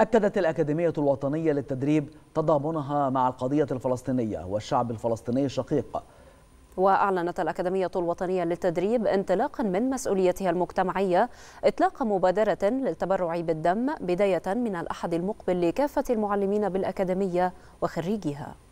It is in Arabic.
أكدت الأكاديمية الوطنية للتدريب تضامنها مع القضية الفلسطينية والشعب الفلسطيني الشقيق وأعلنت الأكاديمية الوطنية للتدريب انطلاقا من مسؤوليتها المجتمعية إطلاق مبادرة للتبرع بالدم بداية من الأحد المقبل لكافة المعلمين بالأكاديمية وخريجها